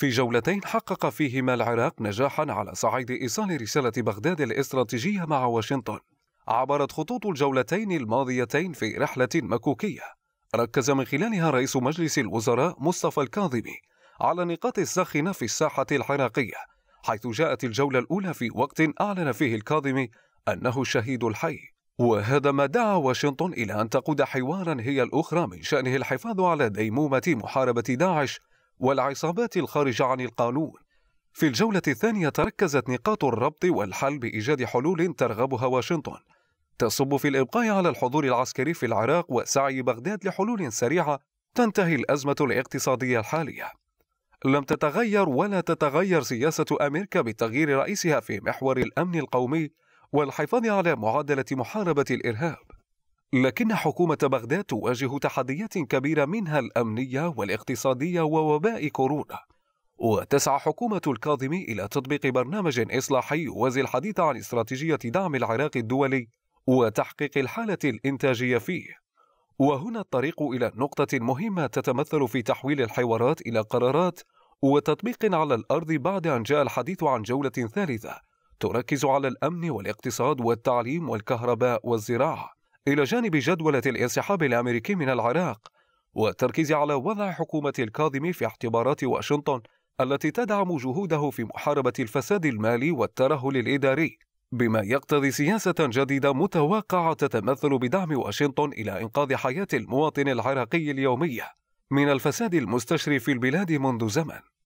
في جولتين حقق فيهما العراق نجاحا على صعيد إيصال رسالة بغداد الاستراتيجية مع واشنطن عبرت خطوط الجولتين الماضيتين في رحلة مكوكية ركز من خلالها رئيس مجلس الوزراء مصطفى الكاظمي على النقاط الساخنة في الساحة العراقية حيث جاءت الجولة الأولى في وقت أعلن فيه الكاظمي أنه الشهيد الحي وهذا ما دعا واشنطن إلى أن تقود حوارا هي الأخرى من شأنه الحفاظ على ديمومة محاربة داعش والعصابات الخارجة عن القانون في الجولة الثانية تركزت نقاط الربط والحل بإيجاد حلول ترغبها واشنطن تصب في الإبقاء على الحضور العسكري في العراق وسعي بغداد لحلول سريعة تنتهي الأزمة الاقتصادية الحالية لم تتغير ولا تتغير سياسة أمريكا بتغيير رئيسها في محور الأمن القومي والحفاظ على معادلة محاربة الإرهاب لكن حكومة بغداد تواجه تحديات كبيرة منها الأمنية والاقتصادية ووباء كورونا وتسعى حكومة الكاظمي إلى تطبيق برنامج إصلاحي يوازي الحديث عن استراتيجية دعم العراق الدولي وتحقيق الحالة الإنتاجية فيه وهنا الطريق إلى نقطة مهمة تتمثل في تحويل الحوارات إلى قرارات وتطبيق على الأرض بعد أن جاء الحديث عن جولة ثالثة تركز على الأمن والاقتصاد والتعليم والكهرباء والزراعة إلى جانب جدولة الانسحاب الأمريكي من العراق والتركيز على وضع حكومة الكاظمي في اعتبارات واشنطن التي تدعم جهوده في محاربة الفساد المالي والترهل الإداري بما يقتضي سياسة جديدة متوقعة تتمثل بدعم واشنطن إلى إنقاذ حياة المواطن العراقي اليومية من الفساد المستشري في البلاد منذ زمن